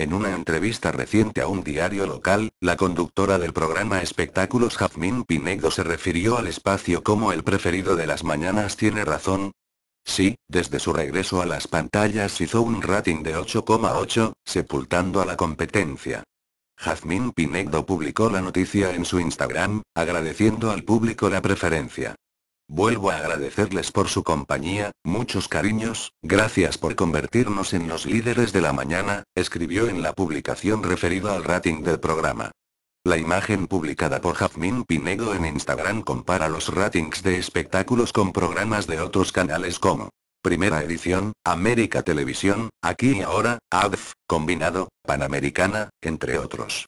En una entrevista reciente a un diario local, la conductora del programa Espectáculos Jazmín Pinedo se refirió al espacio como el preferido de las mañanas. ¿Tiene razón? Sí, desde su regreso a las pantallas hizo un rating de 8,8, sepultando a la competencia. Jazmín Pinedo publicó la noticia en su Instagram, agradeciendo al público la preferencia. Vuelvo a agradecerles por su compañía, muchos cariños, gracias por convertirnos en los líderes de la mañana, escribió en la publicación referida al rating del programa. La imagen publicada por Jazmín Pinedo en Instagram compara los ratings de espectáculos con programas de otros canales como Primera edición, América Televisión, Aquí y Ahora, ADF, Combinado, Panamericana, entre otros.